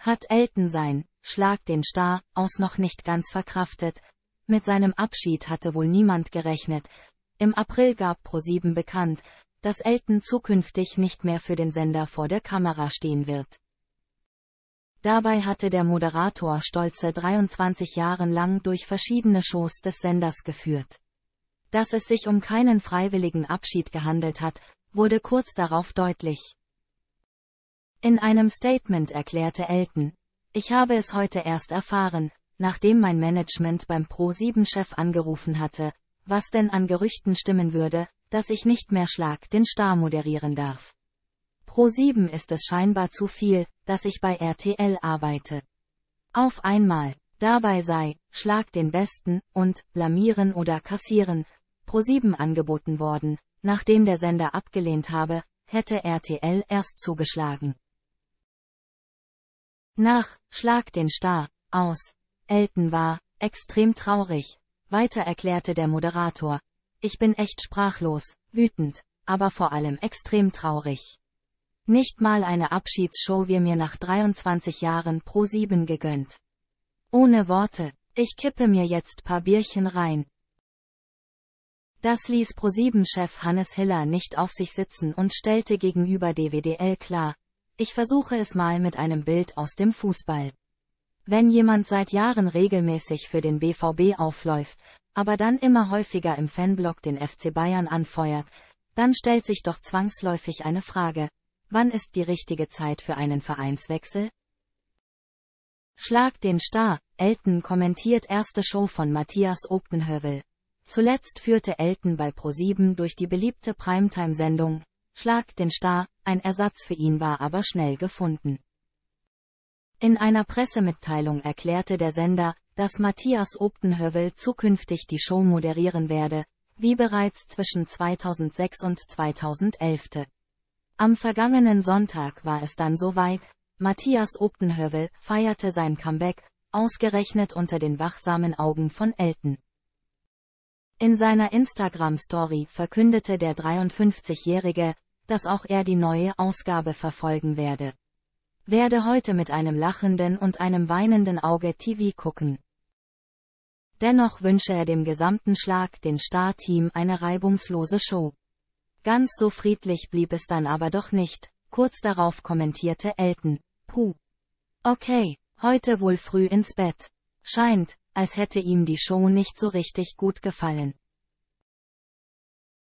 hat Elton sein Schlag den Star aus noch nicht ganz verkraftet. Mit seinem Abschied hatte wohl niemand gerechnet. Im April gab ProSieben bekannt, dass Elton zukünftig nicht mehr für den Sender vor der Kamera stehen wird. Dabei hatte der Moderator stolze 23 Jahre lang durch verschiedene Shows des Senders geführt. Dass es sich um keinen freiwilligen Abschied gehandelt hat, wurde kurz darauf deutlich. In einem Statement erklärte Elton, ich habe es heute erst erfahren, nachdem mein Management beim Pro-7-Chef angerufen hatte, was denn an Gerüchten stimmen würde, dass ich nicht mehr Schlag den Star moderieren darf. Pro7 ist es scheinbar zu viel, dass ich bei RTL arbeite. Auf einmal, dabei sei, Schlag den Besten und blamieren oder kassieren, Pro7 angeboten worden, nachdem der Sender abgelehnt habe, hätte RTL erst zugeschlagen nach Schlag den Star aus. Elton war extrem traurig. Weiter erklärte der Moderator. Ich bin echt sprachlos, wütend, aber vor allem extrem traurig. Nicht mal eine Abschiedsshow wir mir nach 23 Jahren pro 7 gegönnt. Ohne Worte, ich kippe mir jetzt paar Bierchen rein. Das ließ ProSieben-Chef Hannes Hiller nicht auf sich sitzen und stellte gegenüber DWDL klar, ich versuche es mal mit einem Bild aus dem Fußball. Wenn jemand seit Jahren regelmäßig für den BVB aufläuft, aber dann immer häufiger im Fanblock den FC Bayern anfeuert, dann stellt sich doch zwangsläufig eine Frage, wann ist die richtige Zeit für einen Vereinswechsel? Schlag den Star, Elton kommentiert erste Show von Matthias Obdenhövel. Zuletzt führte Elton bei Pro7 durch die beliebte Primetime-Sendung Schlag den Star ein Ersatz für ihn war aber schnell gefunden. In einer Pressemitteilung erklärte der Sender, dass Matthias Obdenhövel zukünftig die Show moderieren werde, wie bereits zwischen 2006 und 2011. Am vergangenen Sonntag war es dann soweit, Matthias Obdenhövel feierte sein Comeback, ausgerechnet unter den wachsamen Augen von Elton. In seiner Instagram-Story verkündete der 53-Jährige, dass auch er die neue Ausgabe verfolgen werde. Werde heute mit einem lachenden und einem weinenden Auge TV gucken. Dennoch wünsche er dem gesamten Schlag den Star-Team eine reibungslose Show. Ganz so friedlich blieb es dann aber doch nicht, kurz darauf kommentierte Elton, puh. Okay, heute wohl früh ins Bett. Scheint, als hätte ihm die Show nicht so richtig gut gefallen.